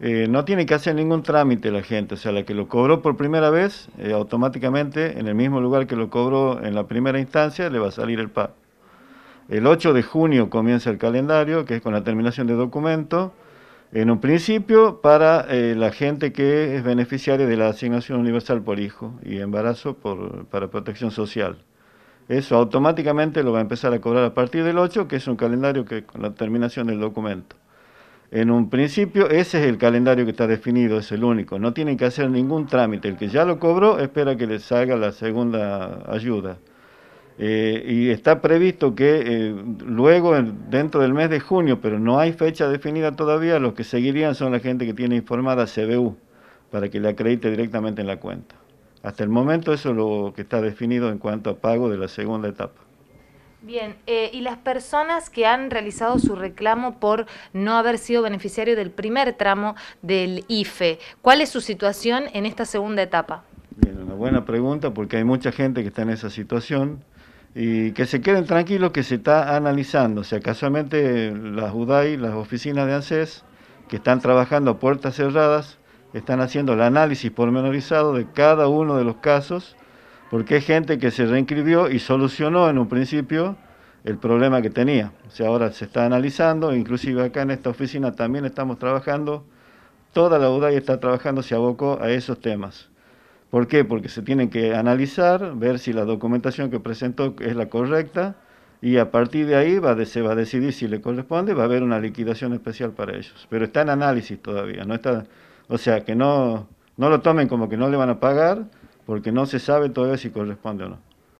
Eh, no tiene que hacer ningún trámite la gente, o sea, la que lo cobró por primera vez, eh, automáticamente en el mismo lugar que lo cobró en la primera instancia, le va a salir el pago. El 8 de junio comienza el calendario, que es con la terminación de documento, en un principio para eh, la gente que es beneficiaria de la asignación universal por hijo y embarazo para protección social. Eso automáticamente lo va a empezar a cobrar a partir del 8, que es un calendario que con la terminación del documento en un principio, ese es el calendario que está definido, es el único. No tienen que hacer ningún trámite. El que ya lo cobró espera que le salga la segunda ayuda. Eh, y está previsto que eh, luego, dentro del mes de junio, pero no hay fecha definida todavía, los que seguirían son la gente que tiene informada CBU, para que le acredite directamente en la cuenta. Hasta el momento eso es lo que está definido en cuanto a pago de la segunda etapa. Bien, eh, y las personas que han realizado su reclamo por no haber sido beneficiario del primer tramo del IFE, ¿cuál es su situación en esta segunda etapa? Bien, una buena pregunta porque hay mucha gente que está en esa situación y que se queden tranquilos que se está analizando. O sea, casualmente las UDAI, las oficinas de ANSES, que están trabajando a puertas cerradas, están haciendo el análisis pormenorizado de cada uno de los casos porque es gente que se reinscribió y solucionó en un principio el problema que tenía. O sea, ahora se está analizando, inclusive acá en esta oficina también estamos trabajando, toda la UDAI está trabajando, se abocó a esos temas. ¿Por qué? Porque se tienen que analizar, ver si la documentación que presentó es la correcta y a partir de ahí va se va a decidir si le corresponde, va a haber una liquidación especial para ellos. Pero está en análisis todavía, no está, o sea, que no, no lo tomen como que no le van a pagar, porque no se sabe todavía si corresponde o no.